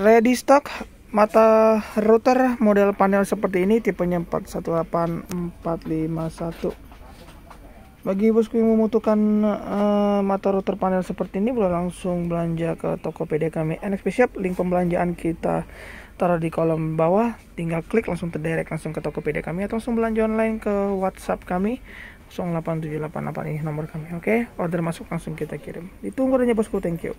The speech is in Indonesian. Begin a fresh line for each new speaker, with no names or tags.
ready stock mata router model panel seperti ini tipenya 418451 bagi bosku yang membutuhkan uh, mata router panel seperti ini boleh langsung belanja ke Tokopedia kami NXP Shop link pembelanjaan kita taruh di kolom bawah tinggal klik langsung terdirect langsung ke Tokopedia kami atau langsung belanja online ke WhatsApp kami 087888 ini nomor kami oke okay? order masuk langsung kita kirim ditunggu aja bosku thank you